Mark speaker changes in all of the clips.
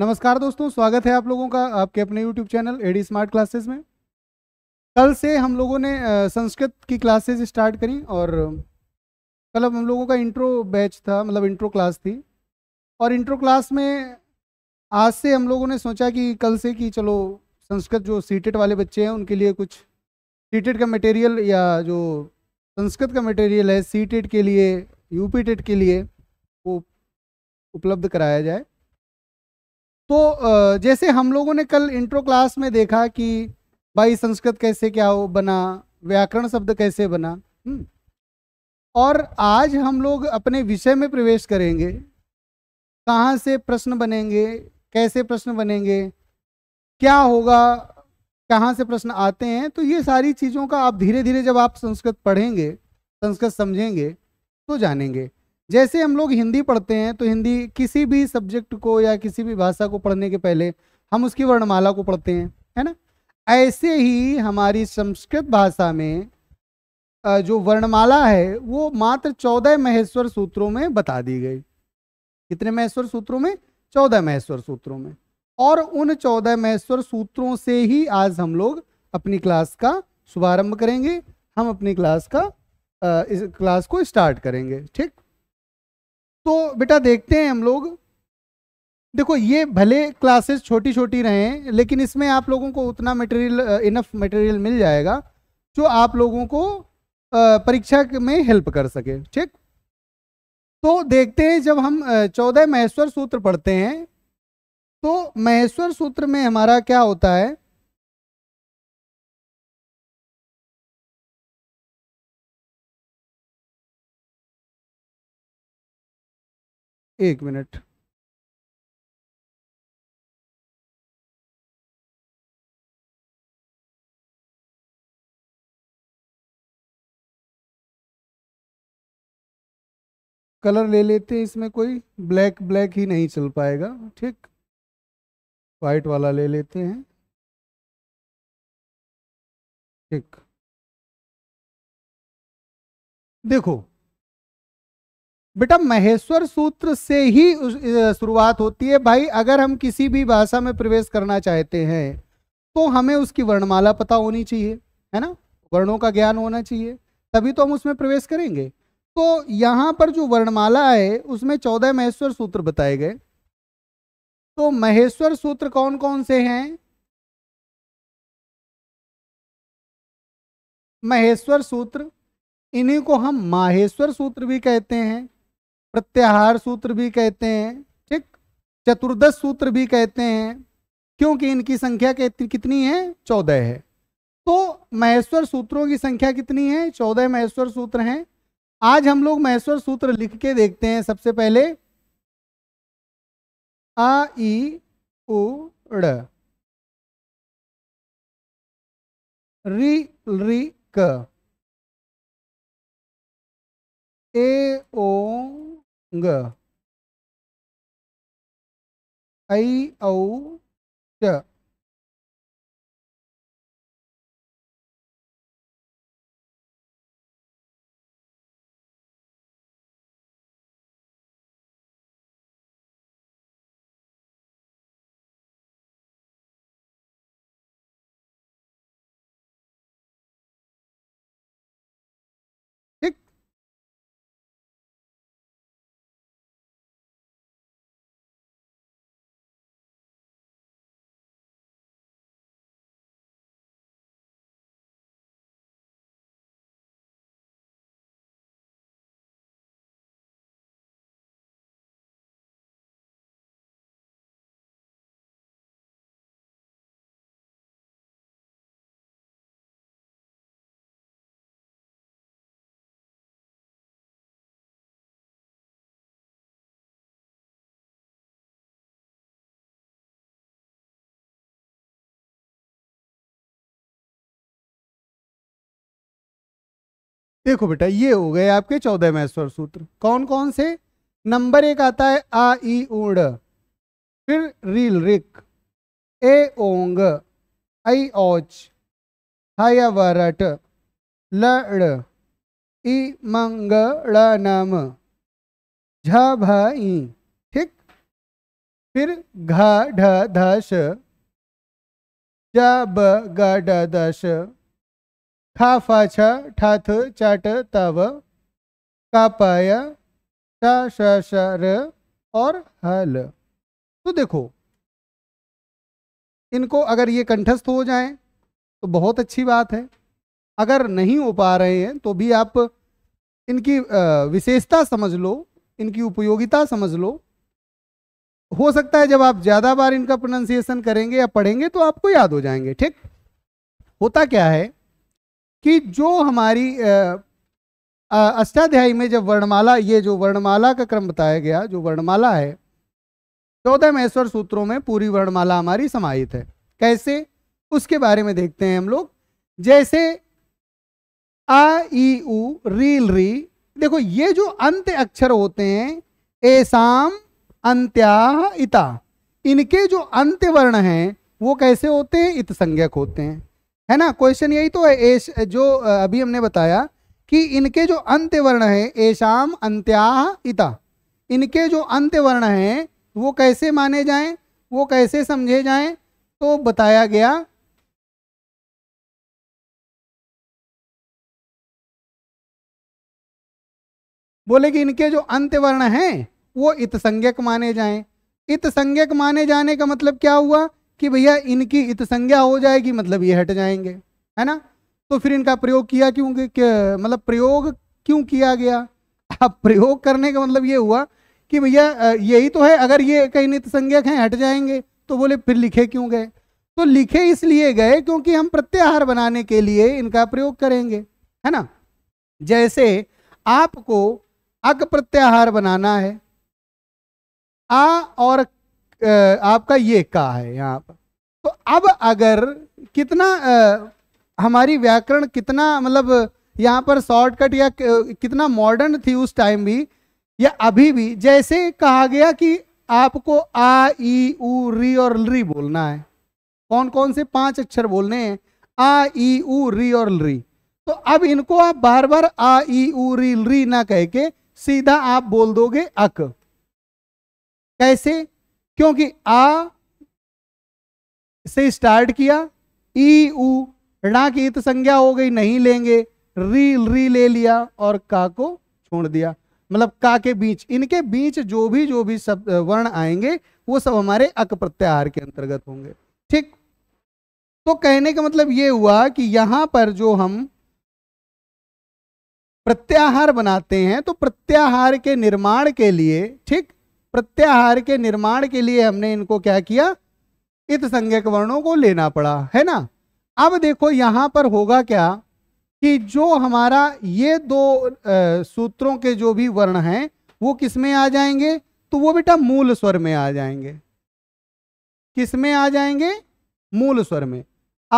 Speaker 1: नमस्कार दोस्तों स्वागत है आप लोगों का आपके अपने YouTube channel AD smart classes में कल से हम लोगों ने संस्कृत की क्लासेस स्टार्ट करी और कल अब हम लोगों का इंट्रो बैच था मतलब इंट्रो क्लास थी और इंट्रो क्लास में आज से हम लोगों ने सोचा कि कल से कि चलो संस्कृत जो सीटेट वाले बच्चे हैं उनके लिए कुछ सीटेट का मटेरियल या जो संस्कृत का मटेरियल है सीटेट के लिए यूपी टेट के लिए वो उपलब्ध कराया जाए तो जैसे हम लोगों ने कल इंट्रो क्लास में देखा कि भाई संस्कृत कैसे क्या हो बना व्याकरण शब्द कैसे बना हम्म। और आज हम लोग अपने विषय में प्रवेश करेंगे कहाँ से प्रश्न बनेंगे कैसे प्रश्न बनेंगे क्या होगा कहाँ से प्रश्न आते हैं तो ये सारी चीज़ों का आप धीरे धीरे जब आप संस्कृत पढ़ेंगे संस्कृत समझेंगे तो जानेंगे जैसे हम लोग हिंदी पढ़ते हैं तो हिंदी किसी भी सब्जेक्ट को या किसी भी भाषा को पढ़ने के पहले हम उसकी वर्णमाला को पढ़ते हैं है ना ऐसे ही हमारी संस्कृत भाषा में जो वर्णमाला है वो मात्र चौदह महेश्वर सूत्रों में बता दी गई कितने महेश्वर सूत्रों में चौदह महेश्वर सूत्रों में और उन चौदह महेश्वर सूत्रों से ही आज हम लोग अपनी क्लास का शुभारंभ करेंगे हम अपनी क्लास का इस क्लास को स्टार्ट करेंगे ठीक तो बेटा देखते हैं हम लोग देखो ये भले क्लासेस छोटी छोटी रहें लेकिन इसमें आप लोगों को उतना मटेरियल इनफ मटेरियल मिल जाएगा जो आप लोगों को परीक्षा में हेल्प कर सके ठीक तो देखते हैं जब हम चौदह महेश्वर सूत्र पढ़ते हैं तो महेश्वर सूत्र में हमारा क्या होता है
Speaker 2: एक मिनट कलर ले लेते हैं इसमें कोई ब्लैक ब्लैक ही नहीं चल पाएगा ठीक वाइट वाला ले लेते हैं ठीक
Speaker 1: देखो बेटा महेश्वर सूत्र से ही शुरुआत होती है भाई अगर हम किसी भी भाषा में प्रवेश करना चाहते हैं तो हमें उसकी वर्णमाला पता होनी चाहिए है ना वर्णों का ज्ञान होना चाहिए तभी तो हम उसमें प्रवेश करेंगे तो यहाँ पर जो वर्णमाला है उसमें चौदह महेश्वर सूत्र बताए गए तो महेश्वर सूत्र कौन कौन से हैं
Speaker 2: महेश्वर सूत्र इन्हीं
Speaker 1: को हम माहेश्वर सूत्र भी कहते हैं प्रत्याहार सूत्र भी कहते हैं ठीक चतुर्दश सूत्र भी कहते हैं क्योंकि इनकी संख्या कितनी है चौदह है तो महेश्वर सूत्रों की संख्या कितनी है चौदह महेश्वर सूत्र हैं आज हम लोग महेश्वर सूत्र लिख के देखते हैं सबसे पहले
Speaker 2: आ ई उ री री क ए ओ ng ấy ấu trợ देखो बेटा
Speaker 1: ये हो गए आपके चौदह महेश्वर सूत्र कौन कौन से नंबर एक आता है आ ई उड फिर रील रिक ए ओंग आई ओच हयवरट लड़ ई मंग नम मंगड़नम झभई ठीक फिर घ ढ धश जब गडदश ठा फा छा ठा थ चाट तव कापाय टा श श र और हल तो देखो इनको अगर ये कंठस्थ हो जाएं तो बहुत अच्छी बात है अगर नहीं हो पा रहे हैं तो भी आप इनकी विशेषता समझ लो इनकी उपयोगिता समझ लो हो सकता है जब आप ज़्यादा बार इनका प्रोनाउंसिएशन करेंगे या पढ़ेंगे तो आपको याद हो जाएंगे ठीक होता क्या है कि जो हमारी अष्टाध्यायी में जब वर्णमाला ये जो वर्णमाला का क्रम बताया गया जो वर्णमाला है चौदह महेश्वर सूत्रों में पूरी वर्णमाला हमारी समाहित है कैसे उसके बारे में देखते हैं हम लोग जैसे आ ई उ रील री देखो ये जो अंत अक्षर होते हैं एसाम अंत्या इता इनके जो अंत्य वर्ण हैं वो कैसे होते हैं इत संज्ञक होते हैं है ना क्वेश्चन यही तो है एश जो अभी हमने बताया कि इनके जो अंत्य वर्ण है एशाम अंत्या इता इनके जो अंत्य वर्ण है वो कैसे माने जाएं वो कैसे समझे जाएं तो बताया गया बोले कि इनके जो अंत्य वर्ण हैं वो संज्ञक माने जाएं संज्ञक माने जाने का मतलब क्या हुआ कि भैया इनकी इत संज्ञा हो जाएगी मतलब ये हट जाएंगे है ना तो फिर इनका प्रयोग किया क्यों मतलब प्रयोग क्यों किया गया अब प्रयोग करने का मतलब ये हुआ कि भैया यही तो है अगर ये कहीं नित संज्ञक हैं हट जाएंगे तो बोले फिर लिखे क्यों गए तो लिखे इसलिए गए क्योंकि हम प्रत्याहार बनाने के लिए इनका प्रयोग करेंगे है ना जैसे आपको अक प्रत्याहार बनाना है आ और आपका ये का है यहाँ पर तो अब अगर कितना आ, हमारी व्याकरण कितना मतलब यहाँ पर शॉर्टकट या कितना मॉडर्न थी उस टाइम भी या अभी भी जैसे कहा गया कि आपको आ ई उ री और ली बोलना है कौन कौन से पांच अक्षर बोलने हैं आ ई ऊ री और ली तो अब इनको आप बार बार आ ई उ री ली ना कह के सीधा आप बोल दोगे अक कैसे क्योंकि आ से स्टार्ट किया ई ऊ ऋणा की इत संज्ञा हो गई नहीं लेंगे री री ले लिया और का को छोड़ दिया मतलब का के बीच इनके बीच जो भी जो भी सब वर्ण आएंगे वो सब हमारे अक प्रत्याहार के अंतर्गत होंगे ठीक तो कहने का मतलब ये हुआ कि यहां पर जो हम प्रत्याहार बनाते हैं तो प्रत्याहार के निर्माण के लिए ठीक प्रत्याहार के निर्माण के लिए हमने इनको क्या किया इत संज्ञक वर्णों को लेना पड़ा है ना अब देखो यहां पर होगा क्या कि जो हमारा ये दो आ, सूत्रों के जो भी वर्ण हैं वो किस में आ जाएंगे तो वो बेटा मूल स्वर में आ जाएंगे किस में आ जाएंगे मूल स्वर में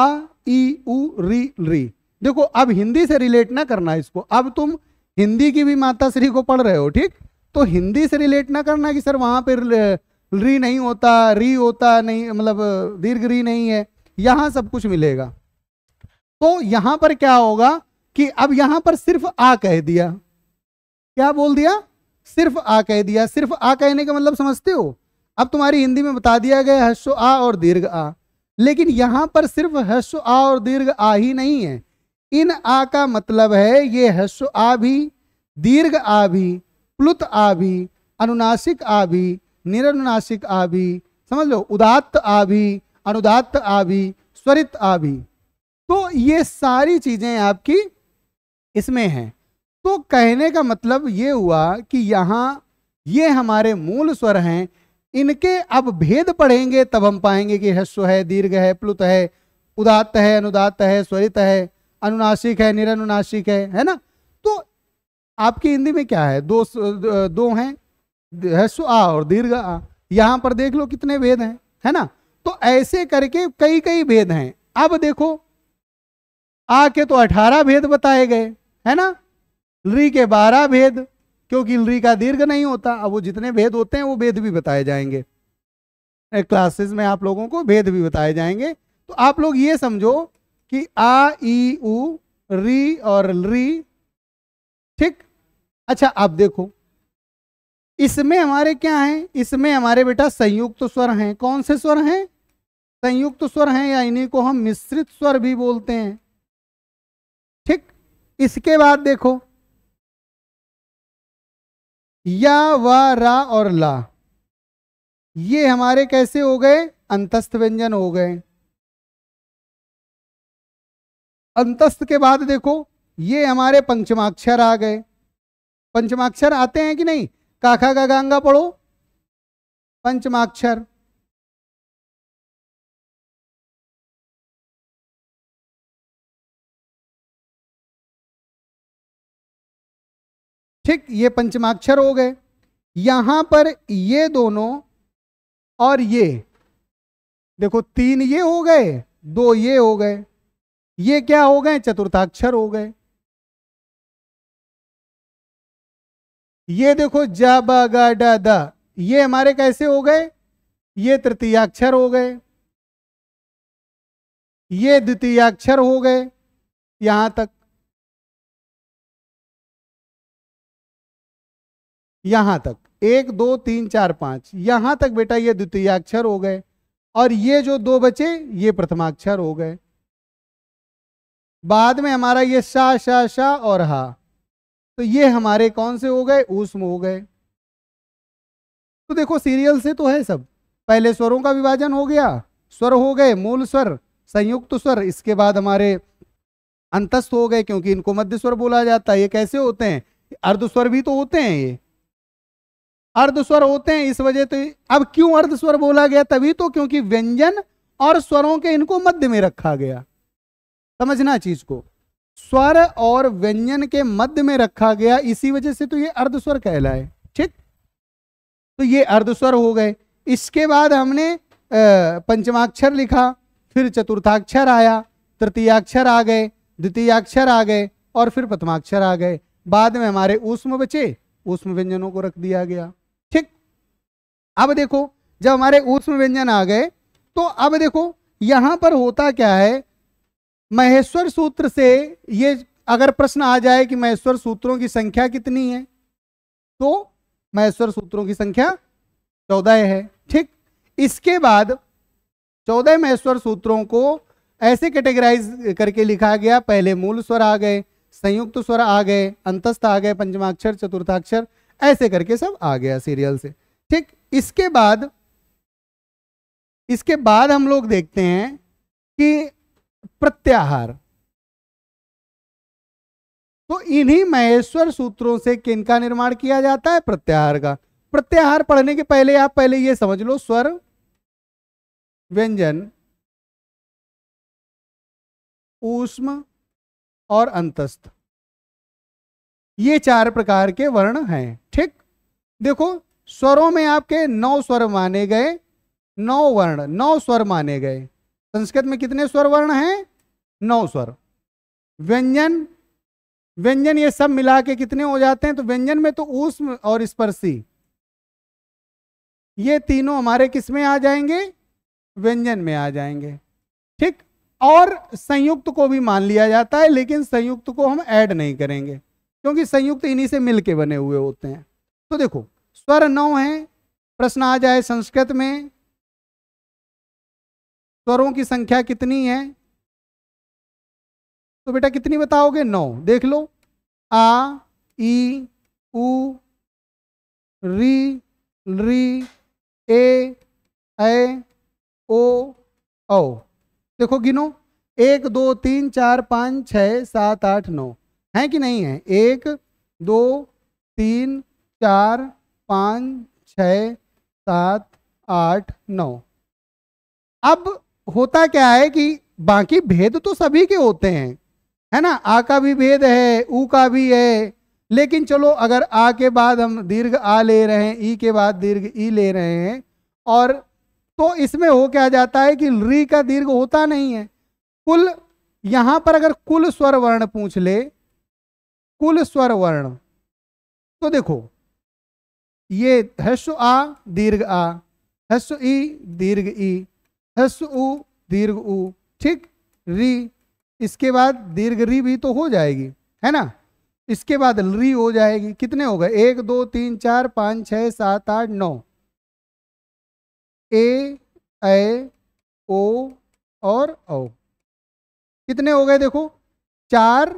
Speaker 1: आ ई उ री री देखो अब हिंदी से रिलेट ना करना इसको अब तुम हिंदी की भी माता श्री को पढ़ रहे हो ठीक तो हिंदी से रिलेट ना करना कि सर वहाँ पर री नहीं होता री होता नहीं मतलब दीर्घ री नहीं है यहाँ सब कुछ मिलेगा तो यहाँ पर क्या होगा कि अब यहाँ पर सिर्फ आ कह दिया क्या बोल दिया सिर्फ आ कह दिया सिर्फ आ कहने का मतलब समझते हो अब तुम्हारी हिंदी में बता दिया गया हस्व आ और दीर्घ आ लेकिन यहाँ पर सिर्फ हस्व आ और दीर्घ आ ही नहीं है इन आ का मतलब है ये हस्व आ भी दीर्घ आ भी प्लुत आभि अनुनासिक आभि निरनुनासिक आभि समझ लो उदात्त आभि अनुदात्त आभि स्वरित आभि तो ये सारी चीजें आपकी इसमें हैं तो कहने का मतलब ये हुआ कि यहाँ ये हमारे मूल स्वर हैं इनके अब भेद पढ़ेंगे तब हम पाएंगे कि हस्व है दीर्घ है प्लुत है उदात्त है अनुदात्त है स्वरित है अनुनासिक है निरनुनासिक है है ना तो आपकी हिंदी में क्या है दो दो हैं ह्रस्व आ और दीर्घ आ यहाँ पर देख लो कितने भेद हैं है ना तो ऐसे करके कई कई भेद हैं अब देखो आ के तो अठारह भेद बताए गए है ना लरी के बारह भेद क्योंकि लरी का दीर्घ नहीं होता अब वो जितने भेद होते हैं वो भेद भी बताए जाएंगे क्लासेस में आप लोगों को भेद भी बताए जाएंगे तो आप लोग ये समझो कि आ ई री और ली ठीक अच्छा आप देखो इसमें हमारे क्या हैं इसमें हमारे बेटा संयुक्त तो स्वर हैं कौन से स्वर हैं संयुक्त तो स्वर हैं या इन्हीं को हम मिश्रित स्वर भी बोलते हैं ठीक इसके बाद देखो
Speaker 2: या व रा और ला
Speaker 1: ये हमारे कैसे हो गए अंतस्थ व्यंजन हो गए अंतस्थ के बाद देखो ये हमारे पंचमाक्षर आ गए पंचमाक्षर आते हैं कि नहीं काखा का गांगा पढ़ो
Speaker 2: पंचमाक्षर
Speaker 1: ठीक ये पंचमाक्षर हो गए यहां पर ये दोनों और ये देखो तीन ये हो गए दो ये हो
Speaker 2: गए ये क्या हो गए चतुर्थाक्षर हो गए ये देखो जा ब ग ड द ये हमारे कैसे हो गए ये तृतीयाक्षर हो गए ये द्वितीयाक्षर हो गए यहां तक
Speaker 1: यहां तक एक दो तीन चार पांच यहां तक बेटा ये द्वितीयाक्षर हो गए और ये जो दो बचे ये प्रथमाक्षर हो गए बाद में हमारा ये शाह शाह शाह और हा तो ये हमारे कौन से हो गए ऊष्म हो गए तो देखो सीरियल से तो है सब पहले स्वरों का विभाजन हो गया स्वर हो गए मूल स्वर संयुक्त स्वर इसके बाद हमारे अंतस्थ हो गए क्योंकि इनको मध्य स्वर बोला जाता है ये कैसे होते हैं अर्ध स्वर भी तो होते हैं ये अर्ध स्वर होते हैं इस वजह से अब क्यों अर्ध स्वर बोला गया तभी तो क्योंकि व्यंजन और स्वरों के इनको मध्य में रखा गया समझना चीज को स्वर और व्यंजन के मध्य में रखा गया इसी वजह से तो ये अर्धस्वर कहलाए ठीक तो ये अर्धस्वर हो गए इसके बाद हमने पंचमाक्षर लिखा फिर चतुर्थाक्षर आया तृतीयाक्षर आ गए द्वितीयाक्षर आ गए और फिर प्रथमाक्षर आ गए बाद में हमारे ऊष्म बचे ऊष्म व्यंजनों को रख दिया गया ठीक अब देखो जब हमारे ऊष्म व्यंजन आ गए तो अब देखो यहां पर होता क्या है महेश्वर सूत्र से ये अगर प्रश्न आ जाए कि महेश्वर सूत्रों की संख्या कितनी है तो महेश्वर सूत्रों की संख्या चौदह है ठीक इसके बाद चौदह महेश्वर सूत्रों को ऐसे कैटेगराइज करके लिखा गया पहले मूल स्वर आ गए संयुक्त स्वर आ गए अंतस्थ आ गए पंचमाक्षर चतुर्थाक्षर ऐसे करके सब आ गया सीरियल से ठीक इसके बाद इसके बाद हम लोग देखते हैं कि प्रत्याहार तो इन्हीं महेश्वर सूत्रों से किनका निर्माण किया जाता है प्रत्याहार का प्रत्याहार पढ़ने के पहले आप पहले यह समझ लो स्वर व्यंजन ऊष्म और अंतस्थ ये चार प्रकार के वर्ण हैं ठीक देखो स्वरों में आपके नौ स्वर माने गए नौ वर्ण नौ स्वर माने गए संस्कृत में कितने स्वर वर्ण हैं नौ स्वर व्यंजन व्यंजन ये सब मिला के कितने हो जाते हैं तो व्यंजन में तो ऊष्म और स्पर्शी ये तीनों हमारे किस में आ जाएंगे व्यंजन में आ जाएंगे ठीक और संयुक्त को भी मान लिया जाता है लेकिन संयुक्त को हम ऐड नहीं करेंगे क्योंकि संयुक्त इन्हीं से मिलके बने हुए होते हैं तो देखो स्वर नौ हैं प्रश्न आ जाए संस्कृत में स्वरों की संख्या कितनी है
Speaker 2: तो बेटा कितनी बताओगे नौ देख लो आ ई उ री री
Speaker 1: ए ए ओ औ देखो गिनो एक दो तीन चार पाँच छ सात आठ नौ है कि नहीं है एक दो तीन चार पाँच छ सात आठ नौ अब होता क्या है कि बाकी भेद तो सभी के होते हैं है ना आ का भी भेद है ऊ का भी है लेकिन चलो अगर आ के बाद हम दीर्घ आ ले रहे हैं ई के बाद दीर्घ ई ले रहे हैं और तो इसमें हो क्या जाता है कि री का दीर्घ होता नहीं है कुल यहां पर अगर कुल स्वर वर्ण पूछ ले कुल स्वर वर्ण तो देखो ये हस्व आ दीर्घ आ हस्व ई दीर्घ ई एस उ दीर्घ उ ठीक री इसके बाद दीर्घ री भी तो हो जाएगी है ना इसके बाद री हो जाएगी कितने हो गए एक दो तीन चार पाँच छः सात आठ नौ ए ए ओ और ओ कितने हो गए देखो चार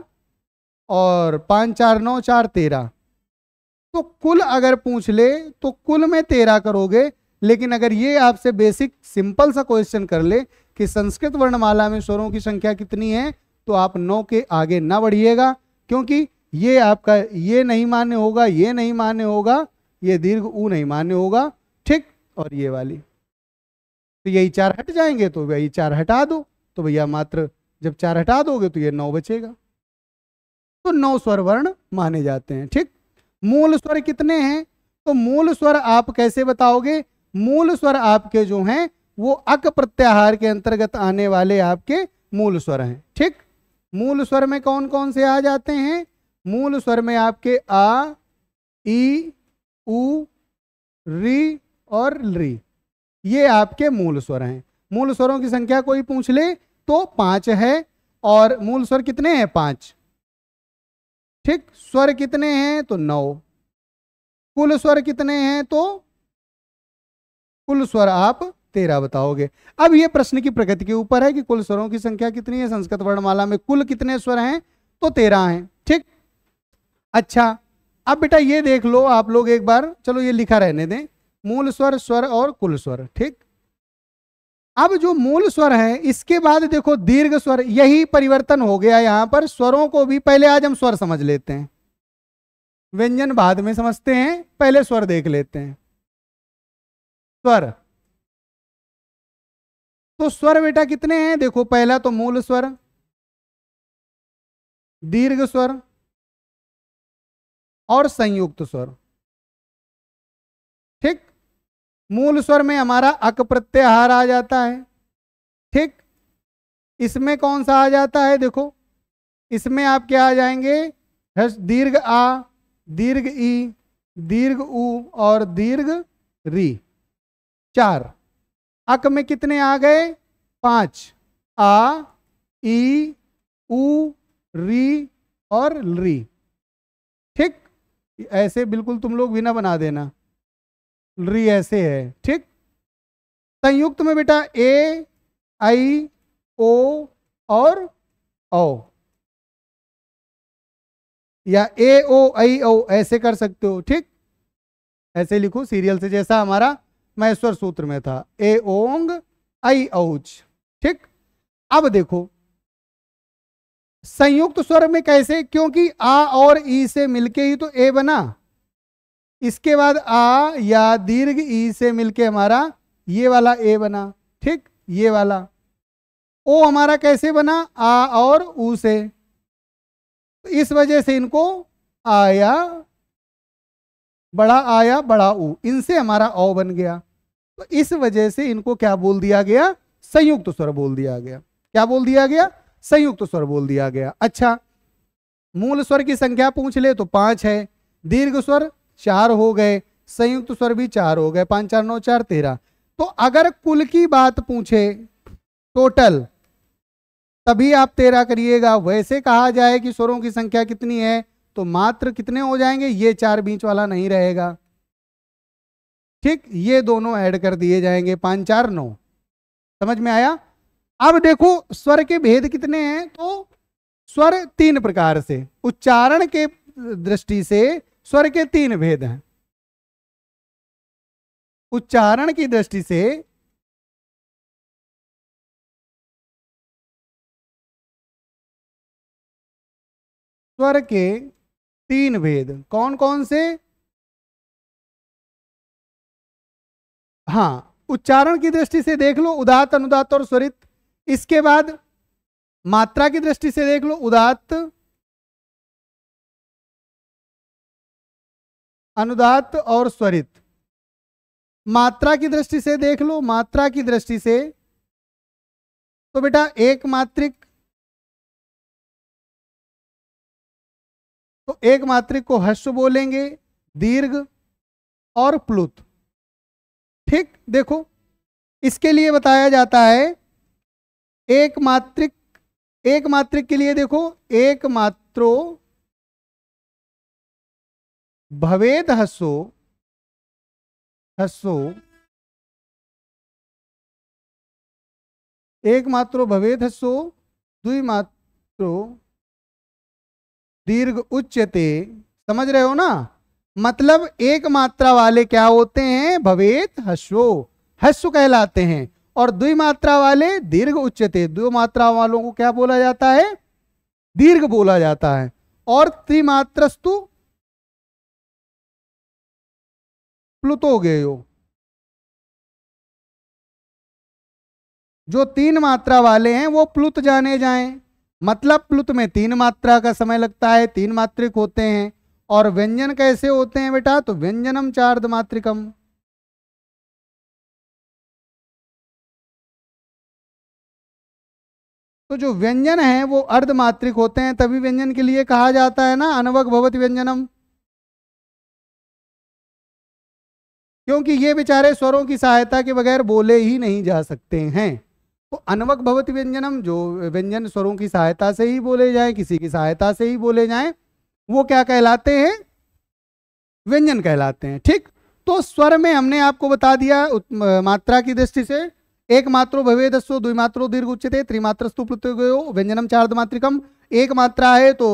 Speaker 1: और पाँच चार नौ चार तेरह तो कुल अगर पूछ ले तो कुल में तेरह करोगे लेकिन अगर ये आपसे बेसिक सिंपल सा क्वेश्चन कर ले कि संस्कृत वर्णमाला में स्वरों की संख्या कितनी है तो आप नौ के आगे ना बढ़िएगा क्योंकि ये आपका ये नहीं मान्य होगा ये नहीं मान्य होगा ये दीर्घ ऊ नहीं मान्य होगा ठीक और ये वाली तो यही चार हट जाएंगे तो यही चार हटा दो तो भैया मात्र जब चार हटा दोगे तो ये नौ बचेगा तो नौ स्वर वर्ण माने जाते हैं ठीक मूल स्वर कितने हैं तो मूल स्वर आप कैसे बताओगे मूल स्वर आपके जो हैं वो अक प्रत्याहार के अंतर्गत आने वाले आपके मूल स्वर हैं ठीक मूल स्वर में कौन कौन से आ जाते हैं मूल स्वर में आपके आ ई उ री और री ये आपके मूल स्वर हैं मूल स्वरों की संख्या कोई पूछ ले तो पांच है और मूल स्वर कितने हैं पांच ठीक स्वर कितने हैं तो नौ कुल स्वर कितने हैं तो कुल स्वर आप तेरह बताओगे अब ये प्रश्न की प्रगति के ऊपर है कि कुल स्वरों की संख्या कितनी है संस्कृत वर्णमाला में कुल कितने स्वर हैं तो तेरह हैं ठीक अच्छा अब बेटा ये देख लो आप लोग एक बार चलो ये लिखा रहने दें मूल स्वर स्वर और कुल स्वर ठीक अब जो मूल स्वर है इसके बाद देखो दीर्घ स्वर यही परिवर्तन हो गया यहां पर स्वरों को भी पहले आज हम स्वर समझ लेते हैं व्यंजन बाद में समझते हैं पहले स्वर देख लेते हैं स्वर
Speaker 2: तो स्वर बेटा कितने हैं देखो पहला तो मूल स्वर दीर्घ स्वर और संयुक्त स्वर ठीक मूल स्वर
Speaker 1: में हमारा अक प्रत्याहार आ जाता है ठीक इसमें कौन सा आ जाता है देखो इसमें आप क्या आ जाएंगे दीर्घ आ दीर्घ ई दीर्घ ऊ और दीर्घ री चार अक में कितने आ गए पांच आ ई उ री और री ठीक ऐसे बिल्कुल तुम लोग बिना बना देना री ऐसे है ठीक संयुक्त में बेटा ए आई ओ और ओ या ए ओ आई ओ ऐसे कर सकते हो ठीक ऐसे लिखो सीरियल से जैसा हमारा महेश्वर सूत्र में था ए ओंग आई औच ठीक अब देखो संयुक्त स्वर में कैसे क्योंकि आ और ई से मिलके ही तो ए बना इसके बाद आ या दीर्घ ई से मिलके हमारा ये वाला ए बना ठीक ये वाला ओ हमारा कैसे बना आ और ऊ से तो इस वजह से इनको आया बड़ा आया बड़ा ऊ इनसे हमारा औ बन गया तो इस वजह से इनको क्या बोल दिया गया संयुक्त स्वर बोल दिया गया क्या बोल दिया गया संयुक्त स्वर बोल दिया गया अच्छा मूल स्वर की संख्या पूछ ले तो पांच है दीर्घ स्वर चार हो गए संयुक्त स्वर भी चार हो गए पांच चार नौ चार तेरह तो अगर कुल की बात पूछे टोटल तभी आप तेरह करिएगा वैसे कहा जाए कि स्वरों की संख्या कितनी है तो मात्र कितने हो जाएंगे ये चार बीच वाला नहीं रहेगा ठीक ये दोनों ऐड कर दिए जाएंगे पांच चार नौ समझ में आया अब देखो स्वर के भेद कितने हैं तो स्वर तीन प्रकार से उच्चारण के दृष्टि से स्वर के तीन भेद हैं उच्चारण की
Speaker 2: दृष्टि से स्वर के तीन भेद कौन कौन से हाँ
Speaker 1: उच्चारण की दृष्टि से देख लो उदात अनुदात और स्वरित इसके बाद मात्रा की दृष्टि से देख लो उदात अनुदात और स्वरित मात्रा की दृष्टि से देख लो मात्रा की दृष्टि से तो बेटा एक मात्रिक
Speaker 2: तो एक मात्रिक को हस्व
Speaker 1: बोलेंगे दीर्घ और प्लुत ठीक देखो इसके लिए बताया जाता है एक मात्रिक एक मात्रिक के लिए देखो एक मात्रो
Speaker 2: भवेद हसो हसो एक मात्रो भवेद हसो
Speaker 1: दुई मात्रो दीर्घ उच्चते समझ रहे हो ना मतलब एक मात्रा वाले क्या होते हैं भवेत हस्व हस्व कहलाते हैं और द्वि मात्रा वाले दीर्घ उच्चते दो मात्रा वालों को क्या बोला जाता है दीर्घ बोला जाता है और त्रिमात्रस्तु
Speaker 2: प्लुतो गेयो
Speaker 1: जो तीन मात्रा वाले हैं वो प्लुत जाने जाएं मतलब प्लुत में तीन मात्रा का समय लगता है तीन मात्रिक होते हैं और व्यंजन कैसे होते हैं बेटा तो व्यंजनम चार्ध मात्रिकम
Speaker 2: तो जो व्यंजन
Speaker 1: है वो अर्धमात्रिक होते हैं तभी व्यंजन के लिए कहा जाता है ना अनवक भवत व्यंजनम क्योंकि ये बेचारे स्वरों की सहायता के बगैर बोले ही नहीं जा सकते हैं तो अनवक भवत व्यंजनम जो व्यंजन स्वरों की सहायता से ही बोले जाए किसी की सहायता से ही बोले जाए वो क्या कहलाते हैं व्यंजन कहलाते हैं ठीक तो स्वर में हमने आपको बता दिया मात्रा की दृष्टि से एक मात्रो भवेदस्व मात्रो दीर्घ उच्चते त्रिमात्र पृथ्वयो व्यंजनम मात्रिकम एक मात्रा है तो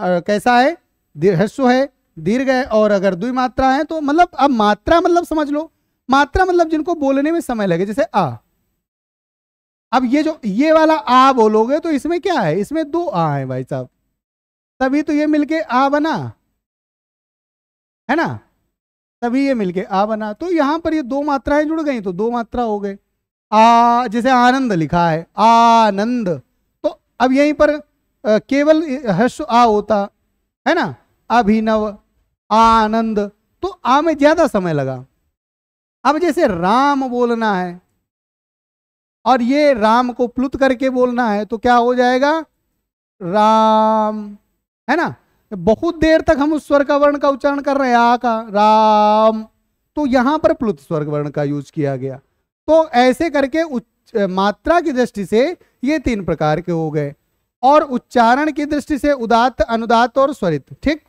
Speaker 1: आ, कैसा है हस्व है दीर्घ है और अगर दुई मात्रा है तो मतलब अब मात्रा मतलब समझ लो मात्रा मतलब जिनको बोलने में समय लगे जैसे आ अब ये जो ये वाला आ बोलोगे तो इसमें क्या है इसमें दो आ है भाई साहब तभी तो ये मिलके आ बना है ना तभी ये मिलके आ बना तो यहां पर ये दो मात्राएं जुड़ गई तो दो मात्रा हो गए आ जैसे आनंद लिखा है आनंद तो अब यहीं पर आ, केवल हर्ष आ होता है ना अभिनव आनंद तो आ में ज्यादा समय लगा अब जैसे राम बोलना है और ये राम को प्लुत करके बोलना है तो क्या हो जाएगा राम है ना बहुत देर तक हम उस स्वर्ग वर्ण का उच्चारण कर रहे हैं आ का राम तो यहां पर प्लुत स्वर्ग वर्ण का यूज किया गया तो ऐसे करके उच्च मात्रा की दृष्टि से ये तीन प्रकार के हो गए और उच्चारण की दृष्टि से उदात अनुदात और स्वरित ठीक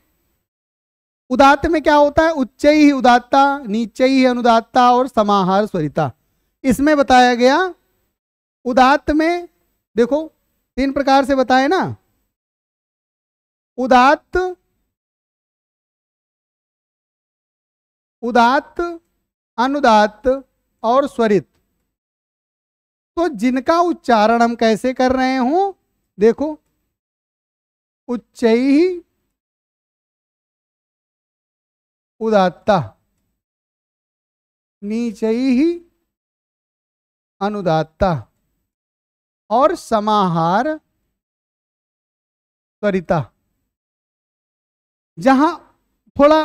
Speaker 1: उदात में क्या होता है उच्च ही उदात्ता नीचे ही अनुदात्ता और समाहार स्वरिता इसमें बताया गया उदात में देखो तीन प्रकार से बताए ना उदात
Speaker 2: उदात अनुदात और स्वरित तो जिनका उच्चारण हम कैसे कर रहे हो देखो उच्च उदात्ता नीचे ही अनुदात्ता और समाहार करिता जहां
Speaker 1: थोड़ा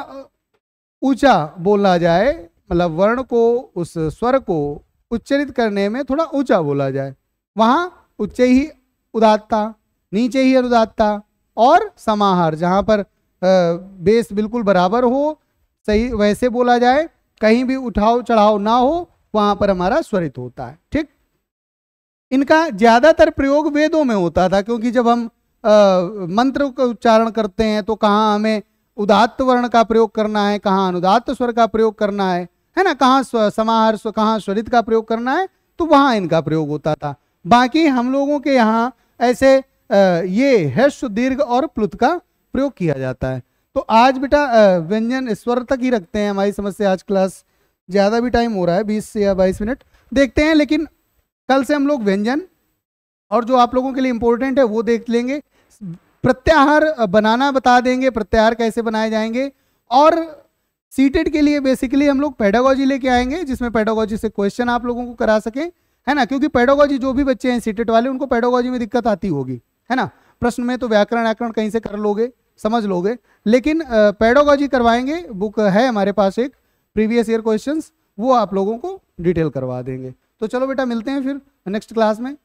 Speaker 1: ऊंचा बोला जाए मतलब वर्ण को उस स्वर को उच्चरित करने में थोड़ा ऊंचा बोला जाए वहां उच्च ही उदात्ता नीचे ही अनुदात्ता और समाहार जहां पर बेस बिल्कुल बराबर हो सही वैसे बोला जाए कहीं भी उठाव चढ़ाव ना हो वहां पर हमारा स्वरित होता है ठीक इनका ज़्यादातर प्रयोग वेदों में होता था क्योंकि जब हम आ, मंत्र का उच्चारण करते हैं तो कहाँ हमें उदात्त वर्ण का प्रयोग करना है कहाँ अनुदात्त स्वर का प्रयोग करना है है ना कहाँ समाहर स्व कहाँ स्वरित का प्रयोग करना है तो वहाँ इनका प्रयोग होता था बाकी हम लोगों के यहाँ ऐसे आ, ये हैस्व दीर्घ और प्लुत का प्रयोग किया जाता है तो आज बेटा व्यंजन स्वर तक ही रखते हैं हमारी समझ से आज क्लास ज़्यादा भी टाइम हो रहा है बीस या बाईस मिनट देखते हैं लेकिन कल से हम लोग व्यंजन और जो आप लोगों के लिए इम्पोर्टेंट है वो देख लेंगे प्रत्याहार बनाना बता देंगे प्रत्याहार कैसे बनाए जाएंगे और सीटेड के लिए बेसिकली हम लोग पैडोगॉजी लेके आएंगे जिसमें पेडागोजी से क्वेश्चन आप लोगों को करा सकें है ना क्योंकि पेडागोजी जो भी बच्चे हैं सीटेड वाले उनको पैडोगॉजी में दिक्कत आती होगी है ना प्रश्न में तो व्याकरण व्याकरण कहीं से कर लोगे समझ लोगे लेकिन पैडोगॉजी करवाएंगे बुक है हमारे पास एक प्रीवियस ईयर क्वेश्चंस वो आप लोगों को डिटेल करवा देंगे तो चलो बेटा मिलते हैं फिर नेक्स्ट क्लास में